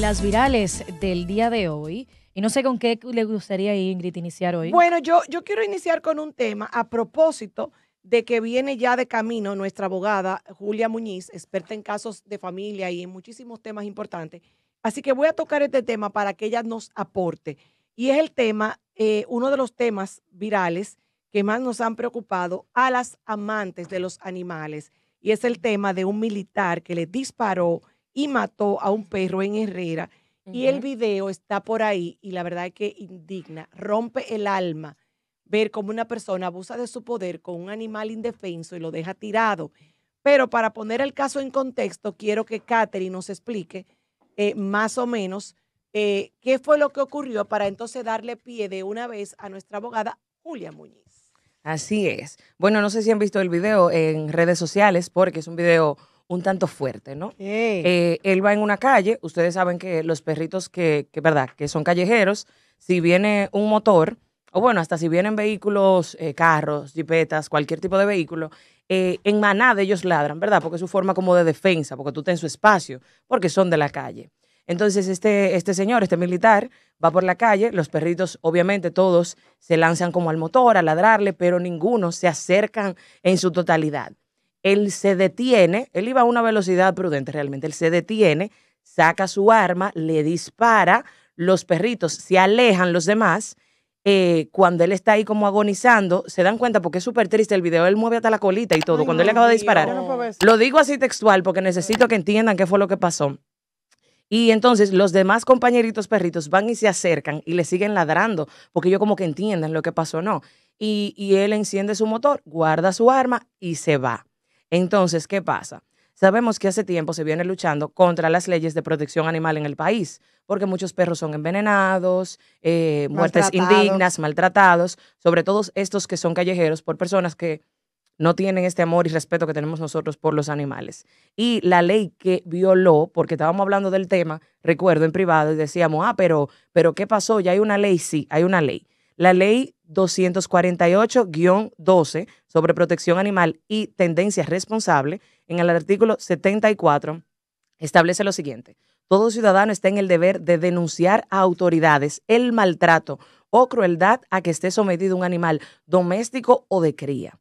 las virales del día de hoy. Y no sé con qué le gustaría Ingrid iniciar hoy. Bueno, yo, yo quiero iniciar con un tema a propósito de que viene ya de camino nuestra abogada Julia Muñiz, experta en casos de familia y en muchísimos temas importantes. Así que voy a tocar este tema para que ella nos aporte. Y es el tema, eh, uno de los temas virales que más nos han preocupado a las amantes de los animales. Y es el tema de un militar que le disparó y mató a un perro en Herrera. Y el video está por ahí y la verdad es que indigna, rompe el alma ver cómo una persona abusa de su poder con un animal indefenso y lo deja tirado. Pero para poner el caso en contexto, quiero que Katherine nos explique eh, más o menos eh, qué fue lo que ocurrió para entonces darle pie de una vez a nuestra abogada Julia Muñiz. Así es. Bueno, no sé si han visto el video en redes sociales porque es un video un tanto fuerte, ¿no? Eh, él va en una calle, ustedes saben que los perritos que, ¿verdad? Que son callejeros, si viene un motor, o bueno, hasta si vienen vehículos, eh, carros, jipetas, cualquier tipo de vehículo, eh, en manada ellos ladran, ¿verdad? Porque es su forma como de defensa, porque tú tienes su espacio, porque son de la calle. Entonces, este, este señor, este militar, va por la calle, los perritos, obviamente, todos se lanzan como al motor a ladrarle, pero ninguno se acercan en su totalidad. Él se detiene, él iba a una velocidad prudente realmente, él se detiene, saca su arma, le dispara, los perritos se alejan, los demás. Eh, cuando él está ahí como agonizando, se dan cuenta porque es súper triste el video, él mueve hasta la colita y todo, cuando él acaba de disparar. lo digo así textual porque necesito que entiendan qué fue lo que pasó. Y entonces los demás compañeritos perritos van y se acercan y le siguen ladrando, porque yo como que entiendan lo que pasó, no. y él enciende su motor, guarda su arma y se va. Entonces, ¿qué pasa? Sabemos que hace tiempo se viene luchando contra las leyes de protección animal en el país, porque muchos perros son envenenados, eh, muertes indignas, maltratados, sobre todo estos que son callejeros por personas que no tienen este amor y respeto que tenemos nosotros por los animales. Y la ley que violó, porque estábamos hablando del tema, recuerdo en privado, y decíamos, ah, pero, pero ¿qué pasó? Ya hay una ley, sí, hay una ley la ley 248-12 sobre protección animal y tendencia responsable, en el artículo 74, establece lo siguiente. Todo ciudadano está en el deber de denunciar a autoridades el maltrato o crueldad a que esté sometido un animal doméstico o de cría.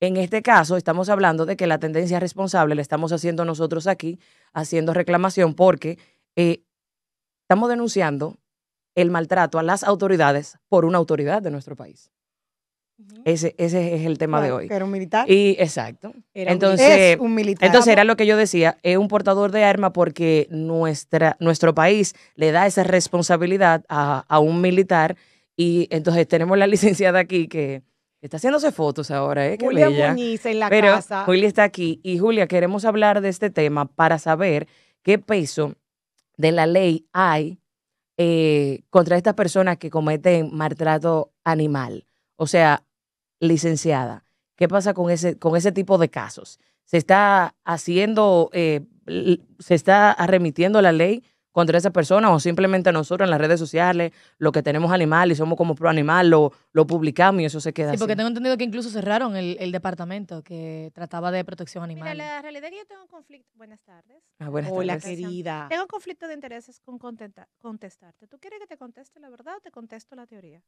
En este caso, estamos hablando de que la tendencia responsable la estamos haciendo nosotros aquí, haciendo reclamación, porque eh, estamos denunciando el maltrato a las autoridades por una autoridad de nuestro país. ese, ese, es el tema de hoy. era un militar. Y exacto. entonces, militar. Entonces era lo que yo decía, es un portador de arma porque nuestra, nuestro país le da esa responsabilidad a, un militar y entonces tenemos la licenciada aquí que está haciéndose fotos ahora, ¿eh? Julia en la casa. Julia está aquí y Julia, queremos hablar de este tema para saber qué peso de la ley hay eh, contra estas personas que cometen maltrato animal. O sea, licenciada, ¿qué pasa con ese, con ese tipo de casos? ¿Se está haciendo, eh, se está remitiendo la ley contra esas personas o simplemente nosotros en las redes sociales, lo que tenemos animal y somos como pro animal, lo, lo publicamos y eso se queda. Sí, porque tengo entendido que incluso cerraron el, el departamento que trataba de protección animal. Mira, la realidad es que yo tengo un conflicto. Buenas tardes. Ah, Hola, querida. Tengo un conflicto de intereses con contestarte. ¿Tú quieres que te conteste la verdad o te contesto la teoría?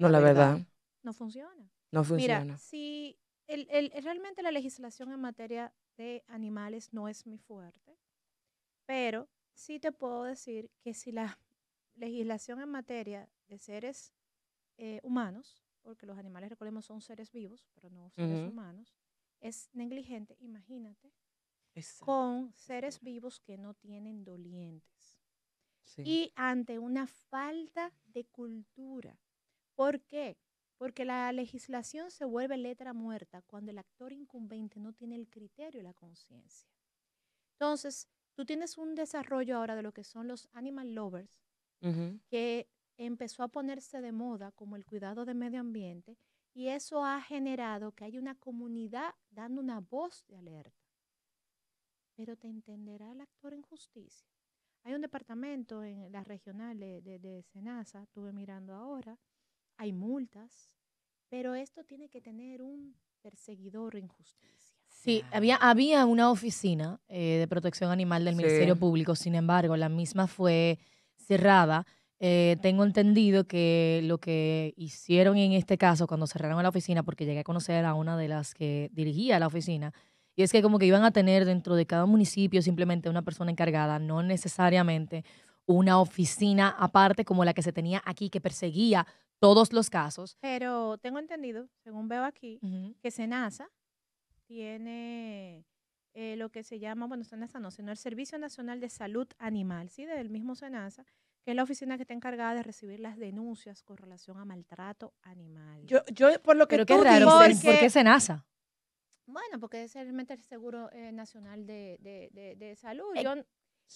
No, la, verdad. No funciona. No funciona. Mira, si el, el, realmente la legislación en materia de animales no es muy fuerte, pero sí te puedo decir que si la legislación en materia de seres eh, humanos, porque los animales, recordemos, son seres vivos, pero no seres humanos, es negligente, imagínate, con seres vivos que no tienen dolientes. Y ante una falta de cultura. ¿Por qué? Porque la legislación se vuelve letra muerta cuando el actor incumbente no tiene el criterio y la conciencia. Entonces, tú tienes un desarrollo ahora de lo que son los animal lovers, que empezó a ponerse de moda como el cuidado de medio ambiente y eso ha generado que hay una comunidad dando una voz de alerta. Pero te entenderá el actor en justicia. Hay un departamento en la regional de, de Senasa, estuve mirando ahora, hay multas, pero esto tiene que tener un perseguidor en justicia. Sí, había, había una oficina eh, de protección animal del Ministerio Público, sin embargo, la misma fue cerrada. Eh, tengo entendido que lo que hicieron en este caso, cuando cerraron la oficina, porque llegué a conocer a una de las que dirigía la oficina, y es que como que iban a tener dentro de cada municipio simplemente una persona encargada, no necesariamente una oficina aparte como la que se tenía aquí, que perseguía todos los casos. Pero tengo entendido, según veo aquí, que se que tiene eh, lo que se llama, bueno, SENASA no, sino el Servicio Nacional de Salud Animal, ¿sí? Del mismo SENASA, que es la oficina que está encargada de recibir las denuncias con relación a maltrato animal. Yo, yo por lo que tú porque, ¿por qué SENASA? Bueno, porque es realmente el Seguro eh, Nacional de, Salud. Eh, yo,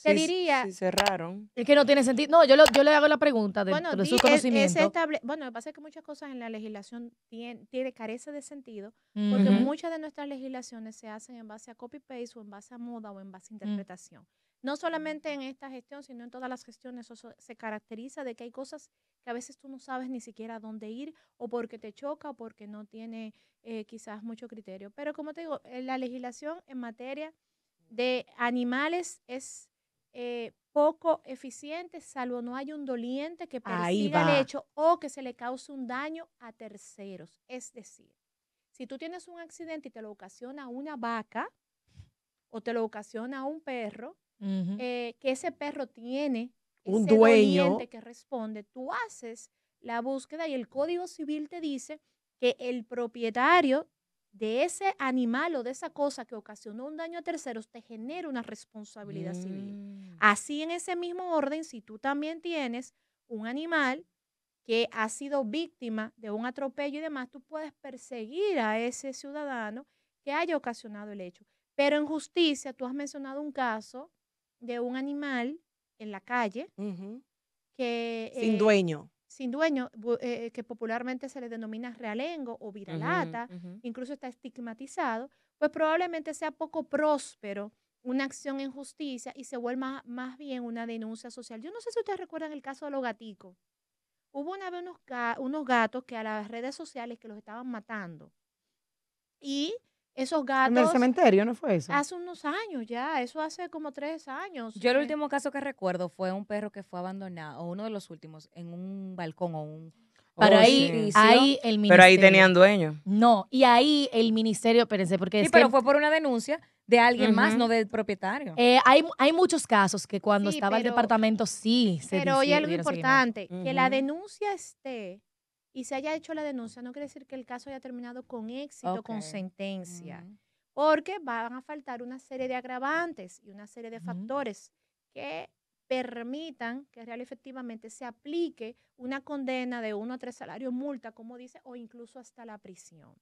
te diría. Si cerraron. Es que no tiene sentido. No, yo, le hago la pregunta de, bueno, su conocimiento. Es, es estable, bueno, es pasa que muchas cosas en la legislación tiene, carece de sentido, porque muchas de nuestras legislaciones se hacen en base a copy-paste o en base a moda o en base a mm. interpretación. No solamente mm. en esta gestión, sino en todas las gestiones eso se caracteriza de que hay cosas que a veces tú no sabes ni siquiera dónde ir o porque te choca o porque no tiene eh, quizás mucho criterio. Pero como te digo, eh, la legislación en materia de animales es eh, poco eficiente, salvo no haya un doliente que persiga el hecho o que se le cause un daño a terceros. Es decir, si tú tienes un accidente y te lo ocasiona una vaca o te lo ocasiona un perro, eh, que ese perro tiene un ese dueño doliente que responde, tú haces la búsqueda y el Código Civil te dice que el propietario de ese animal o de esa cosa que ocasionó un daño a terceros, te genera una responsabilidad civil. Mm. Así en ese mismo orden, si tú también tienes un animal que ha sido víctima de un atropello y demás, tú puedes perseguir a ese ciudadano que haya ocasionado el hecho. Pero en justicia, tú has mencionado un caso de un animal en la calle que... Sin eh, dueño sin dueño, eh, eh, que popularmente se le denomina realengo o viralata, incluso está estigmatizado, pues probablemente sea poco próspero una acción en justicia y se vuelva más bien una denuncia social. Yo no sé si ustedes recuerdan el caso de los gaticos. Hubo una vez unos, unos gatos que a las redes sociales que los estaban matando. Y esos gatos. En el cementerio, ¿no fue eso? Hace unos años ya, eso hace como tres años. Yo el eh. último caso que recuerdo fue un perro que fue abandonado, o uno de los últimos, en un balcón o un... Pero ahí, ahí el Pero ahí tenían dueño. No, y ahí el ministerio, espérense, porque. Sí, pero fue por una denuncia de alguien más, no del propietario. Eh, hay, muchos casos que cuando estaba el departamento sí se Pero oye, hay algo importante: que la denuncia esté y se haya hecho la denuncia, no quiere decir que el caso haya terminado con éxito, con sentencia, mm. porque van a faltar una serie de agravantes y una serie de factores que permitan que realmente efectivamente se aplique una condena de uno a tres salarios multa, como dice, o incluso hasta la prisión.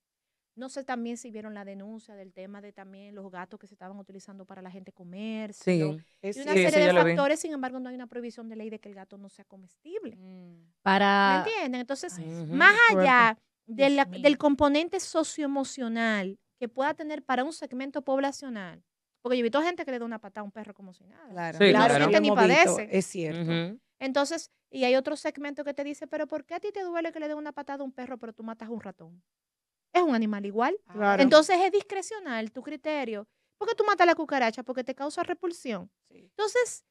No sé también si vieron la denuncia del tema de también los gatos que se estaban utilizando para la gente comer. Sí, y una serie de factores, sin embargo, no hay una prohibición de ley de que el gato no sea comestible. Mm. Para... ¿Me entienden? Entonces, más allá del componente socioemocional que pueda tener para un segmento poblacional, porque yo he visto gente que le da una patada a un perro como si nada. Claro, sí, ni padece. Es cierto. Entonces, y hay otro segmento que te dice, pero ¿por qué a ti te duele que le dé una patada a un perro, pero tú matas a un ratón? es un animal igual. Entonces es discrecional tu criterio. ¿Por qué tú matas la cucaracha? Porque te causa repulsión. Entonces,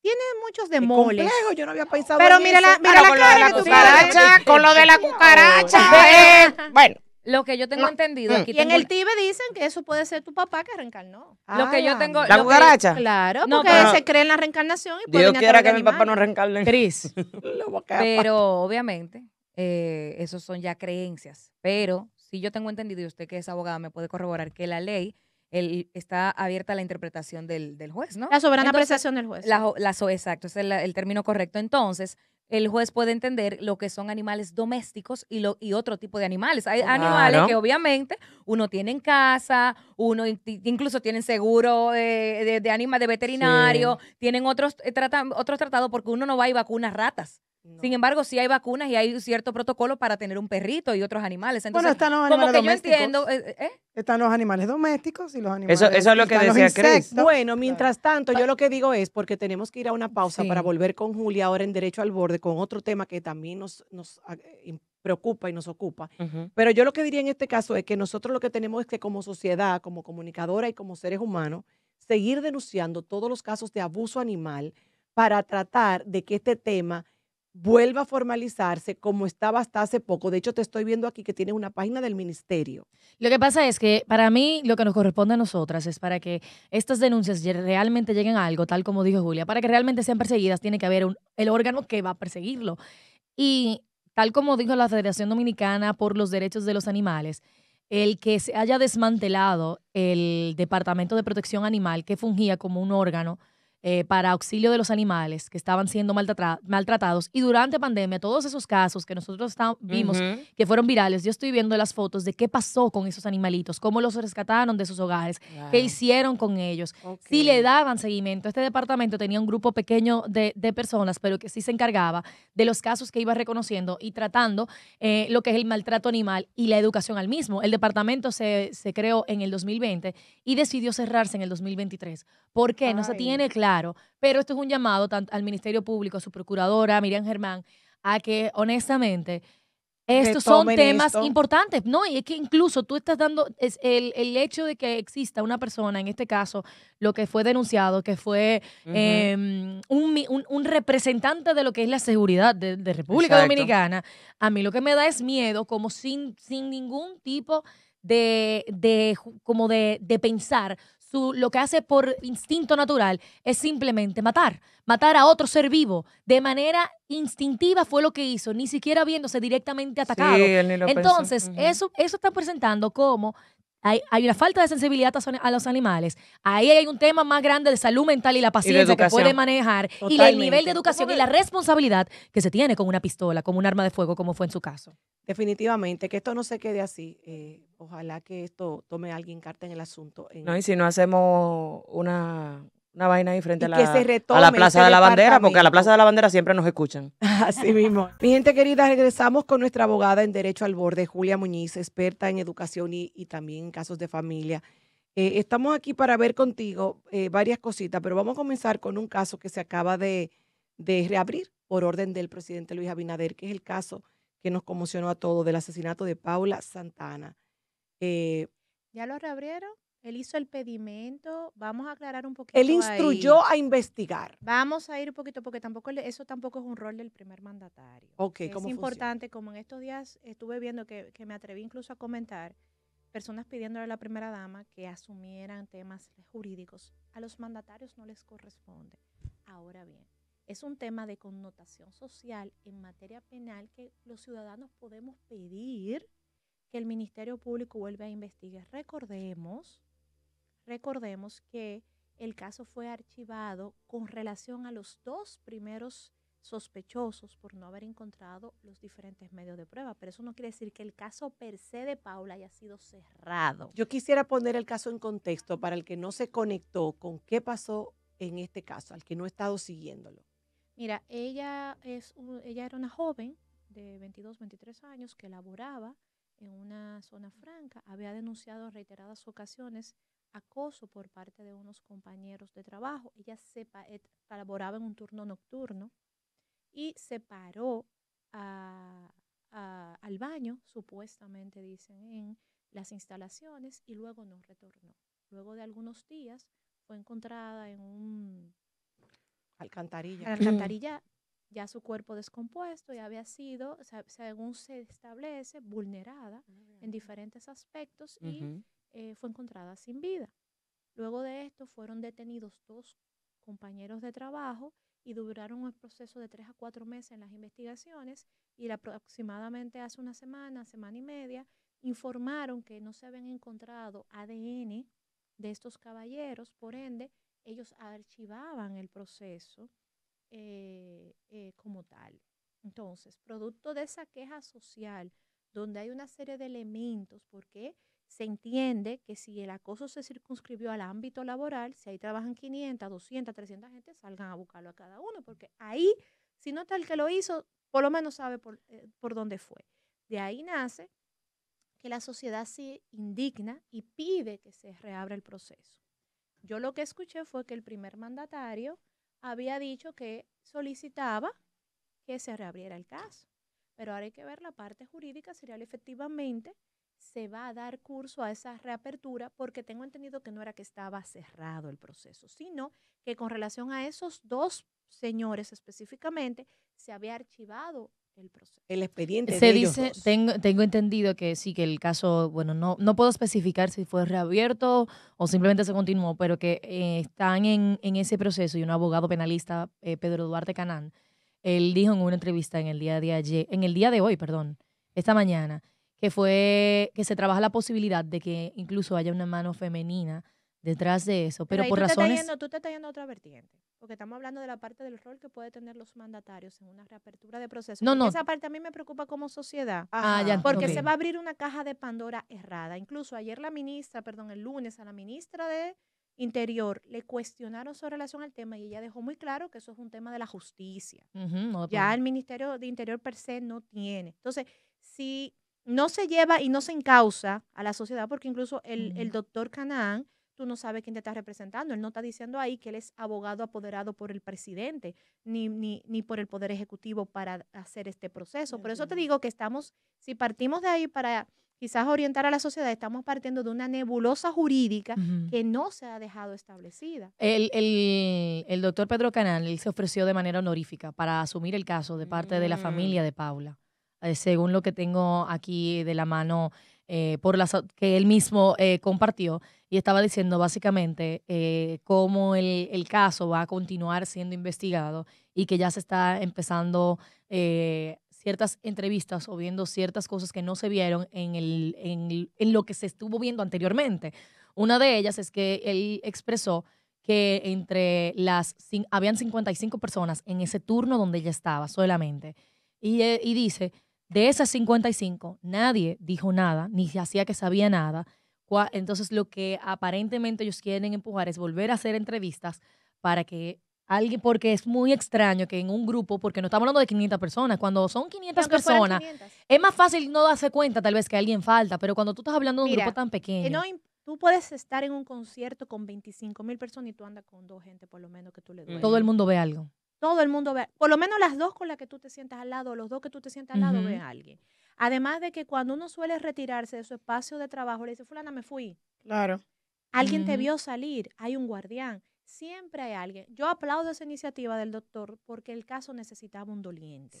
tiene muchos demoles. Complejo, yo no había pensado Pero mira la, mira la, con cara de la cucaracha, con lo de la cucaracha. Eh, eh, bueno. Lo que yo tengo mm, entendido. Mm. Aquí y en el TIBE dicen que eso puede ser tu papá que reencarnó. lo que yo tengo. ¿La cucaracha? claro, porque se cree en la reencarnación. Y Dios quiera que mi papá no reencarne. Cris. pero obviamente, eh, esos son ya creencias. Pero si yo tengo entendido, y usted que es abogada me puede corroborar que la ley está abierta a la interpretación del, del juez, ¿no? La soberana apreciación del juez. La, la exacto, es el, término correcto. Entonces, el juez puede entender lo que son animales domésticos y, lo, y otro tipo de animales. Hay animales que obviamente uno tiene en casa, uno incluso tiene seguro eh, de, anima, de veterinario, tienen otros, eh, otros tratados porque uno no va y vacuna ratas. Sin embargo, sí hay vacunas y hay cierto protocolo para tener un perrito y otros animales. Entonces, bueno, están los animales domésticos. entiendo, eh, eh, ¿eh? Están los animales domésticos y los animales. Eso, es lo que decía Bueno, mientras tanto, yo lo que digo es porque tenemos que ir a una pausa para volver con Julia ahora en Derecho al Borde con otro tema que también nos, nos ah, preocupa y nos ocupa. Pero yo lo que diría en este caso es que nosotros lo que tenemos es que como sociedad, como comunicadora y como seres humanos, seguir denunciando todos los casos de abuso animal para tratar de que este tema vuelva a formalizarse como estaba hasta hace poco. De hecho, te estoy viendo aquí que tiene una página del ministerio. Lo que pasa es que para mí lo que nos corresponde a nosotras es para que estas denuncias realmente lleguen a algo, tal como dijo Julia, para que realmente sean perseguidas, tiene que haber el órgano que va a perseguirlo. Y tal como dijo la Federación Dominicana por los Derechos de los Animales, el que se haya desmantelado el Departamento de Protección Animal, que fungía como un órgano, eh, para auxilio de los animales que estaban siendo maltratados. Y durante pandemia, todos esos casos que nosotros vimos que fueron virales, yo estoy viendo las fotos de qué pasó con esos animalitos, cómo los rescataron de sus hogares, qué hicieron con ellos, si le daban seguimiento. Este departamento tenía un grupo pequeño de, personas, pero que sí se encargaba de los casos que iba reconociendo y tratando eh, lo que es el maltrato animal y la educación al mismo. El departamento se, se creó en el 2020 y decidió cerrarse en el 2023. ¿Por qué? No se tiene claro pero esto es un llamado al Ministerio Público, a su procuradora, Miriam Germán, a que honestamente estos son temas importantes, ¿no? Y es que incluso tú estás dando, el, hecho de que exista una persona, en este caso, lo que fue denunciado, que fue em, un, representante de lo que es la seguridad de, República Dominicana, a mí lo que me da es miedo, como sin, sin ningún tipo de, de como de, de pensar lo que hace por instinto natural es simplemente matar, matar a otro ser vivo de manera instintiva fue lo que hizo, ni siquiera viéndose directamente atacado. Entonces, eso, eso está presentando como hay, una falta de sensibilidad a, los animales. Ahí hay un tema más grande de salud mental y la paciencia que puede manejar y el nivel de educación y la responsabilidad que se tiene con una pistola, como un arma de fuego, como fue en su caso. Definitivamente, que esto no se quede así. Eh, ojalá que esto tome alguien carta en el asunto. No, y si no hacemos una, una vaina ahí frente a la, a la, Plaza de la Bandera, porque a la Plaza de la Bandera siempre nos escuchan. Así mismo. Mi gente querida, regresamos con nuestra abogada en Derecho al Borde, Julia Muñiz, experta en educación y, también en casos de familia. Eh, estamos aquí para ver contigo eh, varias cositas, pero vamos a comenzar con un caso que se acaba de, reabrir por orden del presidente Luis Abinader, que es el caso que nos conmocionó a todos del asesinato de Paula Santana. Eh, ¿Ya lo reabrieron? Él hizo el pedimento, vamos a aclarar un poquito. Él instruyó a investigar. Vamos a ir un poquito, porque tampoco eso tampoco es un rol del primer mandatario. es importante, como en estos días estuve viendo que, que me atreví incluso a comentar, personas pidiéndole a la primera dama que asumieran temas jurídicos. A los mandatarios no les corresponde. Ahora bien, es un tema de connotación social en materia penal que los ciudadanos podemos pedir que el Ministerio Público vuelva a investigar. Recordemos Recordemos que el caso fue archivado con relación a los dos primeros sospechosos por no haber encontrado los diferentes medios de prueba, pero eso no quiere decir que el caso per se de Paula haya sido cerrado. Yo quisiera poner el caso en contexto para el que no se conectó con qué pasó en este caso, al que no ha estado siguiéndolo. Mira, ella, es, ella era una joven de 22, 23 años que laboraba en una zona franca, había denunciado en reiteradas ocasiones acoso por parte de unos compañeros de trabajo. Ella sepa colaboraba eh, en un turno nocturno y se paró al baño, supuestamente dicen, en las instalaciones y luego no retornó. Luego de algunos días fue encontrada en un... Alcantarilla. Alcantarilla, ya su cuerpo descompuesto, y había sido, según se establece, vulnerada en diferentes aspectos y eh, fue encontrada sin vida. Luego de esto fueron detenidos dos compañeros de trabajo y duraron un proceso de tres a cuatro meses en las investigaciones y aproximadamente hace una semana, semana y media, informaron que no se habían encontrado ADN de estos caballeros, por ende, ellos archivaban el proceso eh, eh, como tal. Entonces, producto de esa queja social, donde hay una serie de elementos, ¿por qué?, se entiende que si el acoso se circunscribió al ámbito laboral, si ahí trabajan 500, 200, 300 gente, salgan a buscarlo a cada uno, porque ahí, si no está el que lo hizo, por lo menos sabe por, eh, por dónde fue. De ahí nace que la sociedad se indigna y pide que se reabra el proceso. Yo lo que escuché fue que el primer mandatario había dicho que solicitaba que se reabriera el caso, pero ahora hay que ver la parte jurídica, sería efectivamente se va a dar curso a esa reapertura porque tengo entendido que no era que estaba cerrado el proceso, sino que con relación a esos dos señores específicamente se había archivado el proceso. El expediente. Se de dice, Tengo, tengo entendido que sí, que el caso, bueno, no, no puedo especificar si fue reabierto o simplemente se continuó, pero que eh, están en, ese proceso y un abogado penalista, eh, Pedro Duarte Canán, él dijo en una entrevista en el día de ayer, en el día de hoy, perdón, esta mañana, que fue que se trabaja la posibilidad de que incluso haya una mano femenina detrás de eso, pero, por razones... Te tú te estás yendo a otra vertiente, porque estamos hablando de la parte del rol que puede tener los mandatarios en una reapertura de procesos. No, no. Esa parte a mí me preocupa como sociedad, ah, porque se va a abrir una caja de Pandora errada. Incluso ayer la ministra, perdón, el lunes a la ministra de Interior le cuestionaron su relación al tema y ella dejó muy claro que eso es un tema de la justicia. ya el Ministerio de Interior per se no tiene. Entonces, si no se lleva y no se encausa a la sociedad, porque incluso el, el doctor Canaán, tú no sabes quién te está representando. Él no está diciendo ahí que él es abogado apoderado por el presidente, ni, ni, por el Poder Ejecutivo para hacer este proceso. Por eso te digo que estamos, si partimos de ahí para quizás orientar a la sociedad, estamos partiendo de una nebulosa jurídica que no se ha dejado establecida. El, el, doctor Pedro Canaán se ofreció de manera honorífica para asumir el caso de parte de la mm. familia de Paula. Eh, según lo que tengo aquí de la mano, eh, por las que él mismo eh, compartió y estaba diciendo básicamente cómo el, el, caso va a continuar siendo investigado y que ya se está empezando ciertas entrevistas o viendo ciertas cosas que no se vieron en, el, en, lo que se estuvo viendo anteriormente. Una de ellas es que él expresó que entre las habían 55 personas en ese turno donde ella estaba solamente. Y, y dice de esas 55, nadie dijo nada, ni se hacía que sabía nada. Entonces, lo que aparentemente ellos quieren empujar es volver a hacer entrevistas para que alguien, porque es muy extraño que en un grupo, porque no estamos hablando de 500 personas, cuando son 500 personas, es más fácil no darse cuenta tal vez que alguien falta, pero cuando tú estás hablando de un grupo tan pequeño. Eh, tú puedes estar en un concierto con 25 mil personas y tú andas con dos gente por lo menos que tú le duele. Todo el mundo ve algo. Todo el mundo ve, por lo menos las dos con las que tú te sientas al lado, los dos que tú te sientas al lado, ve a alguien. Además de que cuando uno suele retirarse de su espacio de trabajo, le dice, fulana, me fui. Claro. Alguien te vio salir, hay un guardián, siempre hay alguien. Yo aplaudo esa iniciativa del doctor porque el caso necesitaba un doliente.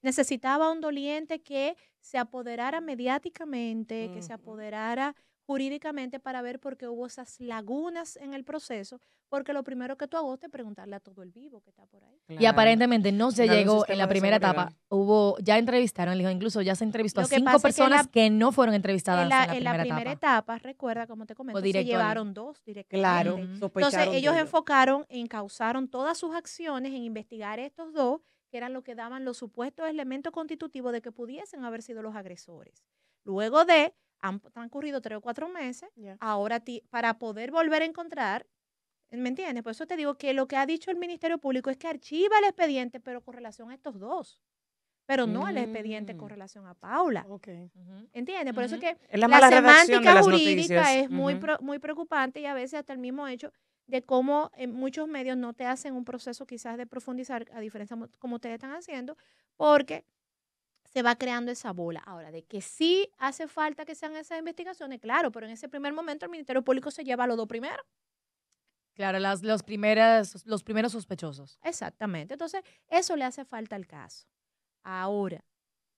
Necesitaba un doliente que se apoderara mediáticamente, que se apoderara jurídicamente para ver por qué hubo esas lagunas en el proceso, porque lo primero que tú hago es preguntarle a todo el vivo que está por ahí. Y aparentemente no se llegó en la primera etapa. Hubo, ya entrevistaron, incluso ya se entrevistó a cinco personas que, no fueron entrevistadas en la, primera, etapa. Recuerda, como te comento, se llevaron dos directamente. Claro, Entonces ellos enfocaron enfocaron, encauzaron todas sus acciones en investigar estos dos, que eran lo que daban los supuestos elementos constitutivos de que pudiesen haber sido los agresores. Luego de han transcurrido tres o cuatro meses, ahora para poder volver a encontrar, ¿me entiendes? Por eso te digo que lo que ha dicho el Ministerio Público es que archiva el expediente, pero con relación a estos dos. Pero no el expediente con mm. relación a Paula. Okay. ¿Entiendes? Por eso que la, semántica jurídica es muy, muy preocupante y a veces hasta el mismo hecho de cómo eh, muchos medios no te hacen un proceso quizás de profundizar, a diferencia como ustedes están haciendo, porque se va creando esa bola. Ahora, de que sí hace falta que sean esas investigaciones, claro, pero en ese primer momento el Ministerio Público se lleva a los dos primeros. Claro, las, los, primeras, los primeros sospechosos. Exactamente. Entonces, eso le hace falta al caso. Ahora,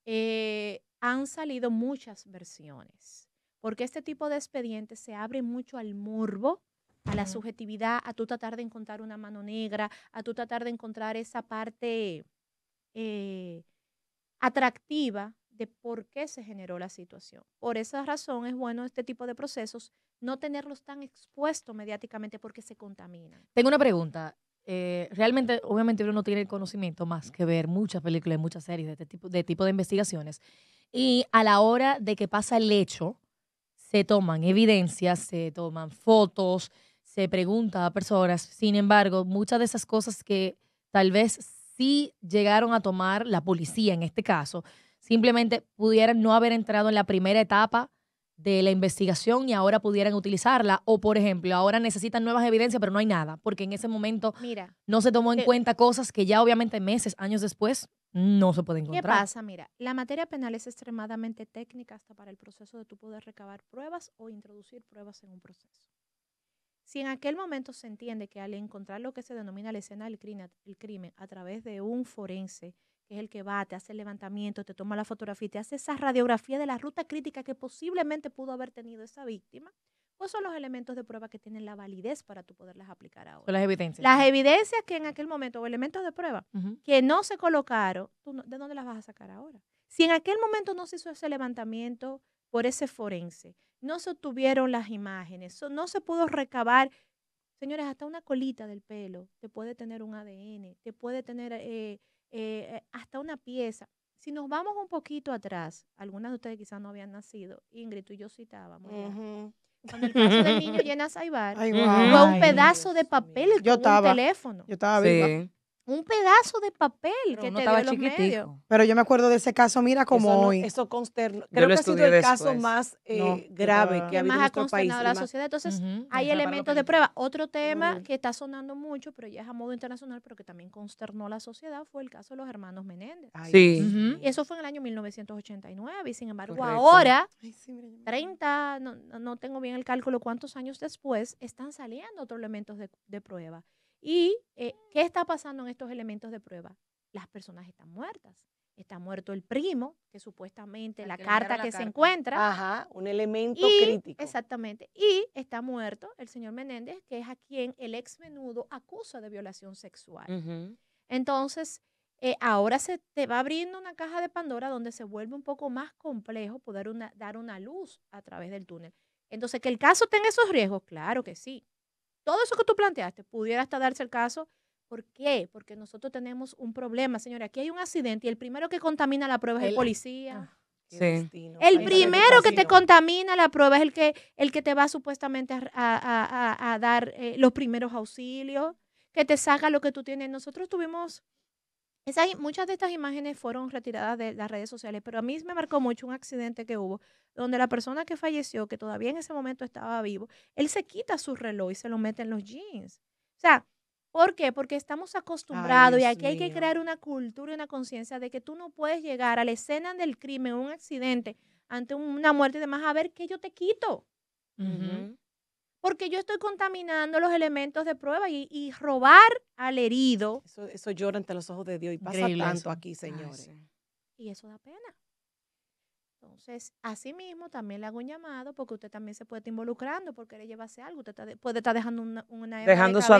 eh, han salido muchas versiones, porque este tipo de expedientes se abre mucho al morbo, a la subjetividad, a tú tratar de encontrar una mano negra, a tú tratar de encontrar esa parte eh, atractiva de por qué se generó la situación. Por esa razón es bueno este tipo de procesos no tenerlos tan expuestos mediáticamente porque se contaminan. Tengo una pregunta. Eh, realmente, obviamente uno no tiene el conocimiento más que ver muchas películas y muchas series de este tipo de, tipo de investigaciones. Y a la hora de que pasa el hecho, se toman evidencias, se toman fotos, se pregunta a personas. Sin embargo, muchas de esas cosas que tal vez si llegaron a tomar la policía en este caso, simplemente pudieran no haber entrado en la primera etapa de la investigación y ahora pudieran utilizarla. O, por ejemplo, ahora necesitan nuevas evidencias, pero no hay nada, porque en ese momento no se tomó en cuenta cosas que ya obviamente meses, años después, no se pueden encontrar. ¿Qué pasa? Mira, la materia penal es extremadamente técnica hasta para el proceso de tu poder recabar pruebas o introducir pruebas en un proceso. Si en aquel momento se entiende que al encontrar lo que se denomina la escena del crimen, a través de un forense, que es el que va, te hace el levantamiento, te toma la fotografía, te hace esa radiografía de la ruta crítica que posiblemente pudo haber tenido esa víctima, pues son los elementos de prueba que tienen la validez para tú poderlas aplicar ahora. Son las evidencias. Las evidencias que en aquel momento, o elementos de prueba, que no se colocaron, ¿de dónde las vas a sacar ahora? Si en aquel momento no se hizo ese levantamiento por ese forense. No se obtuvieron las imágenes, no se pudo recabar. Señores, hasta una colita del pelo te puede tener un ADN, te puede tener eh, eh, eh, hasta una pieza. Si nos vamos un poquito atrás, algunas de ustedes quizás no habían nacido, Ingrid, tú y yo citábamos. Cuando el caso del niño llena Saibar, fue un pedazo de papel yo un teléfono. Yo estaba un pedazo de papel que te dio los medios. Pero yo me acuerdo de ese caso, mira como hoy. Eso consternó. Creo que ha sido el caso más eh, grave que ha habido en nuestro país. la sociedad. Entonces, hay elementos de prueba. Otro tema que está sonando mucho, pero ya es a modo internacional, pero que también consternó la sociedad, fue el caso de los hermanos Menéndez. sí. Y eso fue en el año 1989. Y sin embargo, ahora, 30, no, no, tengo bien el cálculo cuántos años después, están saliendo otros elementos de, de prueba. ¿Y eh, qué está pasando en estos elementos de prueba? Las personas están muertas. Está muerto el primo, que supuestamente la carta que se encuentra. Ajá, un elemento crítico. Exactamente. Y está muerto el señor Menéndez, que es a quien el ex menudo acusa de violación sexual. Entonces, eh, ahora se te va abriendo una caja de Pandora donde se vuelve un poco más complejo poder dar una luz a través del túnel. Entonces, que el caso tenga esos riesgos, claro que sí todo eso que tú planteaste pudiera hasta darse el caso. ¿Por qué? Porque nosotros tenemos un problema, señora. Aquí hay un accidente y el primero que contamina la prueba es el policía. Ah, sí. el primero que te contamina la prueba es el que, el que te va supuestamente a, dar eh, los primeros auxilios, que te saca lo que tú tienes. Nosotros tuvimos muchas de estas imágenes fueron retiradas de las redes sociales, pero a mí me marcó mucho un accidente que hubo, donde la persona que falleció, que todavía en ese momento estaba vivo, él se quita su reloj y se lo mete en los jeans. O sea, ¿por qué? Porque estamos acostumbrados y aquí hay que crear una cultura y una conciencia de que tú no puedes llegar a la escena del crimen, un accidente, ante una muerte y demás, a ver ¿qué yo te quito porque yo estoy contaminando los elementos de prueba y, robar al herido. Eso, llora ante los ojos de Dios y pasa tanto aquí, señores. Y eso da pena. Entonces, asimismo, también le hago un llamado porque usted también se puede estar involucrando porque le llevase algo. Usted puede estar dejando una, dejando su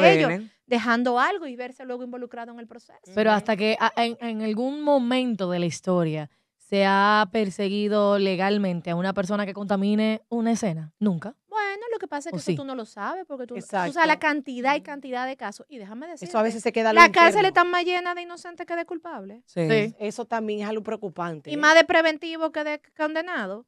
dejando algo y verse luego involucrado en el proceso. Pero hasta que en algún momento de la historia se ha perseguido legalmente a una persona que contamine una escena, nunca que pasa es que tú no lo sabes, porque tú, sabes la cantidad y cantidad de casos. Y déjame decir. Eso a veces se queda La cárcel está más llena de inocentes que de culpables. Eso también es algo preocupante. Y más de preventivo que de condenado.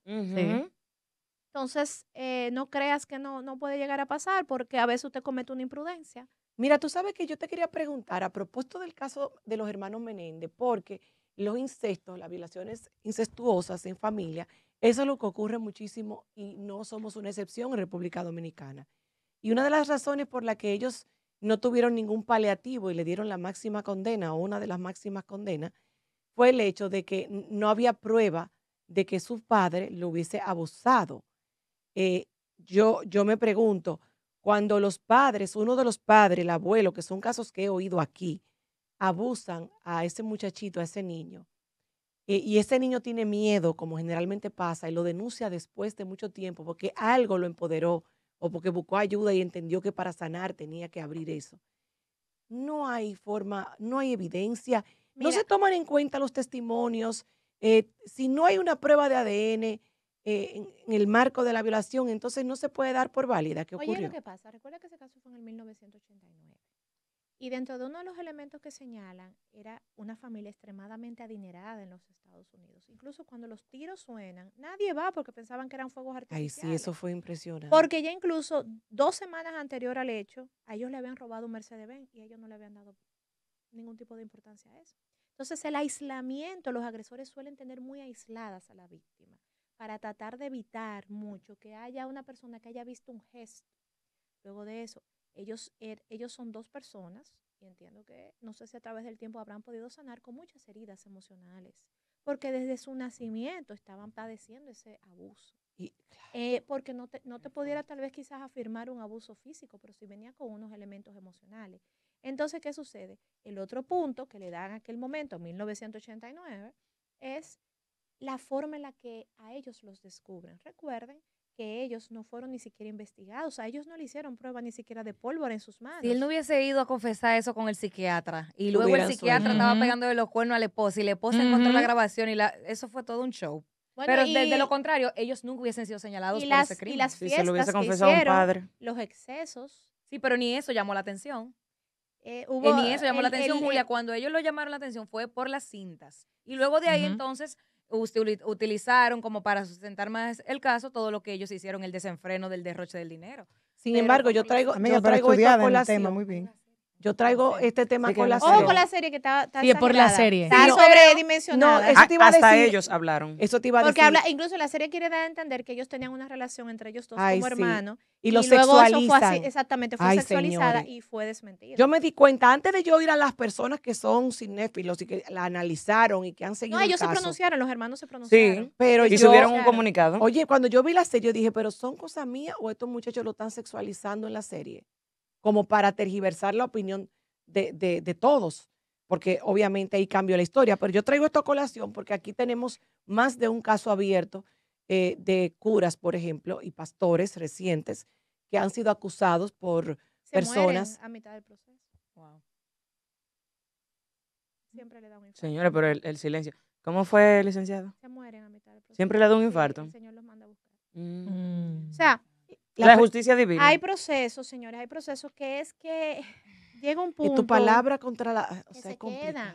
Entonces, eh, no creas que no, no puede llegar a pasar, porque a veces usted comete una imprudencia. Mira, tú sabes que yo te quería preguntar a propósito del caso de los hermanos Menéndez, porque los incestos, las violaciones incestuosas en familia, eso es lo que ocurre muchísimo y no somos una excepción en República Dominicana. Y una de las razones por la que ellos no tuvieron ningún paliativo y le dieron la máxima condena o una de las máximas condenas fue el hecho de que no había prueba de que su padre lo hubiese abusado. Eh, yo, yo me pregunto, cuando los padres, uno de los padres, el abuelo, que son casos que he oído aquí, abusan a ese muchachito, a ese niño, eh, y ese niño tiene miedo, como generalmente pasa, y lo denuncia después de mucho tiempo porque algo lo empoderó o porque buscó ayuda y entendió que para sanar tenía que abrir eso. No hay forma, no hay evidencia, no se toman en cuenta los testimonios. Eh, si no hay una prueba de ADN eh, en, el marco de la violación, entonces no se puede dar por válida. que ocurrió? Oye, ¿qué que pasa, recuerda que ese caso fue en el 1989. Y dentro de uno de los elementos que señalan era una familia extremadamente adinerada en los Estados Unidos. Incluso cuando los tiros suenan, nadie va porque pensaban que eran fuegos artificiales. Ay, sí, eso fue impresionante. Porque ya incluso dos semanas anterior al hecho, a ellos le habían robado un Mercedes-Benz y ellos no le habían dado ningún tipo de importancia a eso. Entonces, el aislamiento, los agresores suelen tener muy aisladas a la víctima para tratar de evitar mucho que haya una persona que haya visto un gesto. Luego de eso, ellos, er, ellos son dos personas y entiendo que no sé si a través del tiempo habrán podido sanar con muchas heridas emocionales, porque desde su nacimiento estaban padeciendo ese abuso. Eh, porque no te, no te pudiera tal vez quizás afirmar un abuso físico, pero sí venía con unos elementos emocionales. Entonces, ¿qué sucede? El otro punto que le dan en aquel momento, 1989, es la forma en la que a ellos los descubren. Recuerden que ellos no fueron ni siquiera investigados. A ellos no le hicieron prueba ni siquiera de pólvora en sus manos. Si él no hubiese ido a confesar eso con el psiquiatra y luego el psiquiatra estaba pegando de los cuernos a la esposa y la esposa encontró la grabación y eso fue todo un show. Pero desde de lo contrario, ellos nunca hubiesen sido señalados por ese crimen. Y las fiestas se Los excesos. Sí, pero ni eso llamó la atención. Eh, eh ni eso llamó la atención, Julia. cuando ellos lo llamaron la atención fue por las cintas. Y luego de ahí entonces utilizaron como para sustentar más el caso todo lo que ellos hicieron, el desenfreno del derroche del dinero. Sin embargo, yo traigo, yo traigo tema, muy bien. Yo traigo este tema con la serie. Ojo oh, con la serie que está, está Y por la serie. Está sobredimensionada. No, eso te iba a, decir. Hasta ellos hablaron. Eso te iba a decir. Porque incluso la serie quiere dar a entender que ellos tenían una relación entre ellos dos como hermanos. Y, y, lo Fue exactamente, fue sexualizada y fue desmentida. Yo me di cuenta, antes de yo ir a las personas que son cinéfilos y que la analizaron y que han seguido No, ellos se pronunciaron, los hermanos se pronunciaron. Sí, pero y yo, subieron un comunicado. Oye, cuando yo vi la serie, yo dije, pero ¿son cosas mías o estos muchachos lo están sexualizando en la serie? como para tergiversar la opinión de, todos, porque obviamente ahí cambió la historia. Pero yo traigo esto a colación porque aquí tenemos más de un caso abierto eh, de curas, por ejemplo, y pastores recientes que han sido acusados por Se personas. a mitad del proceso. Wow. Siempre pero el, silencio. ¿Cómo fue, licenciado? Se mueren a mitad del proceso. Siempre le da un infarto. el Señor los manda a buscar. Mm. O sea, la, justicia divina. Hay procesos, señores, hay procesos que es que llega un punto. Y tu palabra contra la. Ah, o que se queda.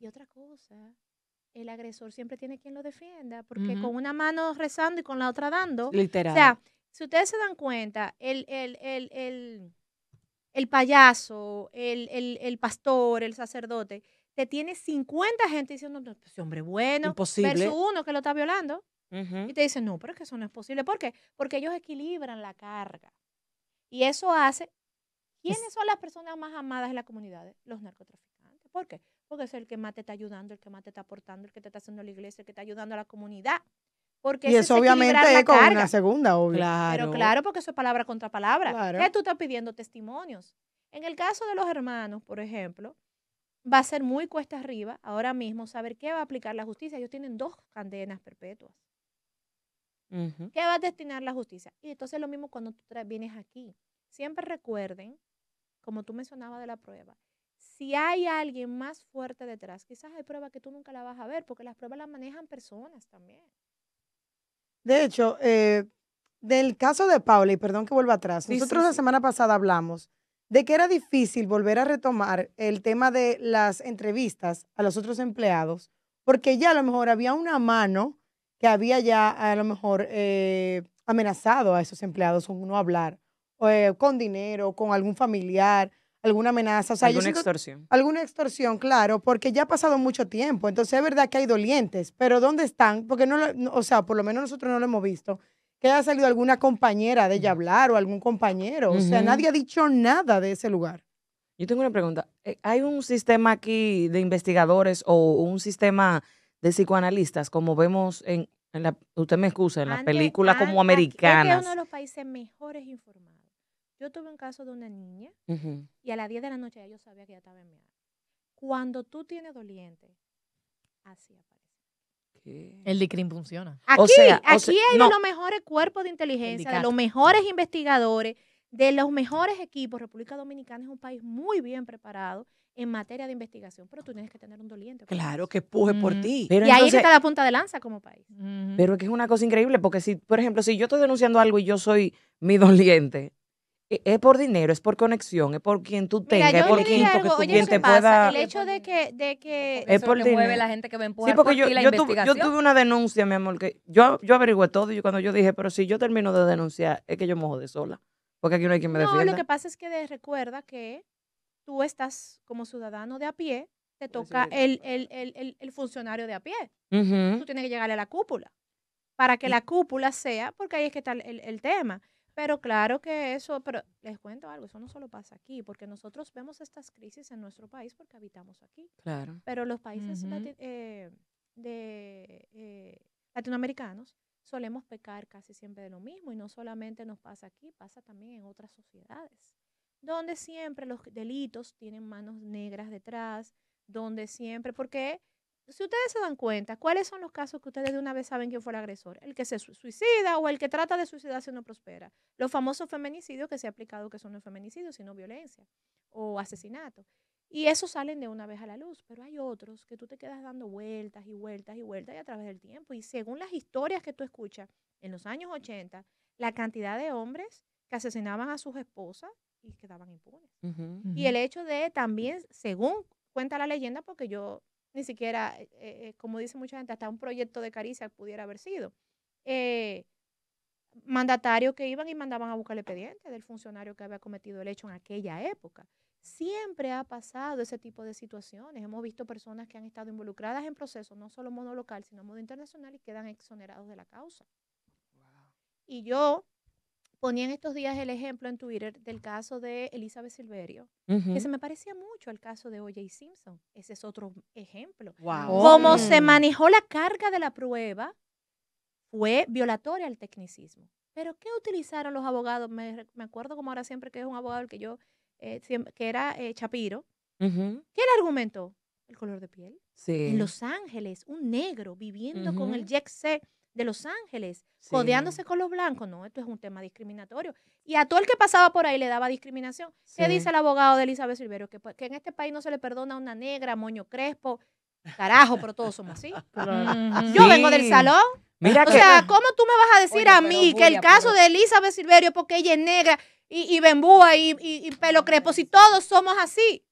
Y otra cosa, el agresor siempre tiene quien lo defienda, porque con una mano rezando y con la otra dando. Literal. O sea, si ustedes se dan cuenta, el, el, payaso, el, pastor, el sacerdote, te tiene 50 gente diciendo, no, pues, ese hombre bueno, Imposible. versus uno que lo está violando. Y te dicen, no, pero es que eso no es posible. ¿Por qué? Porque ellos equilibran la carga. Y eso hace... ¿Quiénes son las personas más amadas en la comunidad? Los narcotraficantes. ¿Por qué? Porque es el que más te está ayudando, el que más te está aportando, el que te está haciendo la iglesia, el que está ayudando a la comunidad. Porque y eso obviamente es con una segunda, Claro. Pero claro, porque eso es palabra contra palabra. ¿Qué tú estás pidiendo? Testimonios. En el caso de los hermanos, por ejemplo, va a ser muy cuesta arriba ahora mismo saber qué va a aplicar la justicia. Ellos tienen dos cadenas perpetuas. ¿Qué va a destinar la justicia? Y entonces lo mismo cuando tú vienes aquí. Siempre recuerden, como tú mencionabas de la prueba, si hay alguien más fuerte detrás, quizás hay pruebas que tú nunca la vas a ver, porque las pruebas las manejan personas también. De hecho, eh, del caso de Paula, y perdón que vuelva atrás, nosotros la semana pasada hablamos de que era difícil volver a retomar el tema de las entrevistas a los otros empleados, porque ya a lo mejor había una mano que había ya a lo mejor eh, amenazado a esos empleados con no hablar, eh, con dinero, con algún familiar, alguna amenaza. alguna extorsión. Alguna extorsión, claro, porque ya ha pasado mucho tiempo. Entonces es verdad que hay dolientes, pero ¿dónde están? Porque no, lo, o sea, por lo menos nosotros no lo hemos visto que haya salido alguna compañera de ella hablar o algún compañero. O sea, nadie ha dicho nada de ese lugar. Yo tengo una pregunta. Eh, ¿Hay un sistema aquí de investigadores o un sistema de psicoanalistas, como vemos en, la, usted me excusa, en las películas como americanas. es uno de los países mejores informados. Yo tuve un caso de una niña y a las 10 de la noche ya yo sabía que ya estaba en área. Cuando tú tienes doliente, así aparece. El DICRIM funciona. Aquí, o sea, aquí hay los mejores cuerpos de inteligencia, de los mejores investigadores, de los mejores equipos. República Dominicana es un país muy bien preparado en materia de investigación, pero tú tienes que tener un doliente. Claro, que puje por ti. y ahí está la punta de lanza como país. Pero es que es una cosa increíble, porque si, por ejemplo, si yo estoy denunciando algo y yo soy mi doliente, e-, es por dinero, es por conexión, es por quien tú tengas, es por quien, quien te pueda... El hecho de que... De que mueve la gente que ven pueda. Sí, porque yo, yo, tuve, una denuncia, mi amor, que yo, yo averigüé todo y cuando yo dije, pero si yo termino de denunciar, es que yo mojo de sola, porque aquí no hay quien me defienda. No, lo que pasa es que recuerda que tú estás como ciudadano de a pie, te toca el, funcionario de a pie. Tú tienes que llegar a la cúpula para que la cúpula sea, porque ahí es que está el, tema. Pero claro que eso, pero les cuento algo, eso no solo pasa aquí, porque nosotros vemos estas crisis en nuestro país porque habitamos aquí. Claro. Pero los países eh, de, eh, latinoamericanos solemos pecar casi siempre de lo mismo y no solamente nos pasa aquí, pasa también en otras sociedades donde siempre los delitos tienen manos negras detrás, donde siempre, porque si ustedes se dan cuenta, ¿cuáles son los casos que ustedes de una vez saben quién fue el agresor? El que se suicida o el que trata de suicidarse no prospera. Los famosos feminicidios que se ha aplicado, que son no feminicidios, sino violencia o asesinato. Y esos salen de una vez a la luz, pero hay otros que tú te quedas dando vueltas y vueltas y vueltas y a través del tiempo. Y según las historias que tú escuchas en los años 80, la cantidad de hombres que asesinaban a sus esposas y quedaban impunes. Y el hecho de también, según cuenta la leyenda, porque yo ni siquiera, eh, eh, eh, como dice mucha gente, hasta un proyecto de caricia pudiera haber sido, mandatarios que iban y mandaban a buscar el expediente del funcionario que había cometido el hecho en aquella época. Siempre ha pasado ese tipo de situaciones. Hemos visto personas que han estado involucradas en procesos, no solo en modo local, sino en modo internacional, y quedan exonerados de la causa. Y yo ponían estos días el ejemplo en Twitter del caso de Elizabeth Silverio, que se me parecía mucho al caso de O.J. Simpson. Ese es otro ejemplo. Como Cómo se mm. manejó la carga de la prueba fue violatoria al tecnicismo. Pero ¿qué utilizaron los abogados? Me, acuerdo como ahora siempre que es un abogado que yo, eh, que era Chapiro. Eh, ¿Qué le argumentó? El color de piel. Sí. En Los Ángeles, un negro viviendo con el jet set de Los Ángeles, codeándose con los blancos. No, esto es un tema discriminatorio. Y a todo el que pasaba por ahí le daba discriminación. ¿Qué dice el abogado de Elizabeth Silverio? Pues, que, en este país no se le perdona a una negra, moño crespo. Carajo, pero todos somos así. Yo vengo del salón. o sea, eh, ¿cómo tú me vas a decir a mí que el caso de Elizabeth Silverio, porque ella es negra y, y bembúa y, y, y pelo crespo, si todos somos así?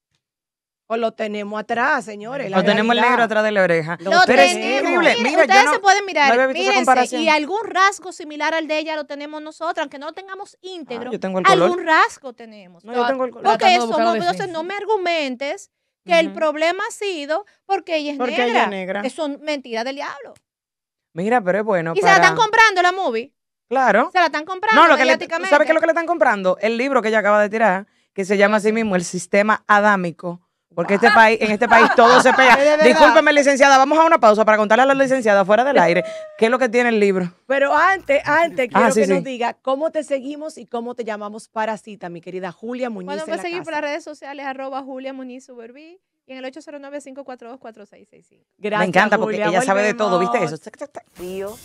O lo tenemos atrás, señores. Lo tenemos el negro atrás de la oreja. Lo Pero tenemos. es ustedes se pueden mirar. No y algún rasgo similar al de ella lo tenemos nosotros, aunque no lo tengamos íntegro. Ah, yo tengo el color. Algún rasgo tenemos. No, yo tengo el color. Porque eso, no, entonces no me argumentes que el problema ha sido porque ella es porque negra. Ella es negra. es mentira del diablo. Mira, pero es bueno. Y se la están comprando la movie. Claro. Se la están comprando. No, ¿Sabes qué es lo que le están comprando? El libro que ella acaba de tirar, que se llama así mismo El Sistema Adámico porque este país, en este país todo se pega. Discúlpeme, licenciada, vamos a una pausa para contarle a la licenciada fuera del aire qué es lo que tiene el libro. Pero antes, antes, ah, quiero que nos diga cómo te seguimos y cómo te llamamos para cita, mi querida Julia Muñiz. Bueno, me seguir por las redes sociales, arroba Julia Muñiz y en el 809-542-4665. Gracias. Me encanta porque ella sabe de todo, ¿viste eso? Tío.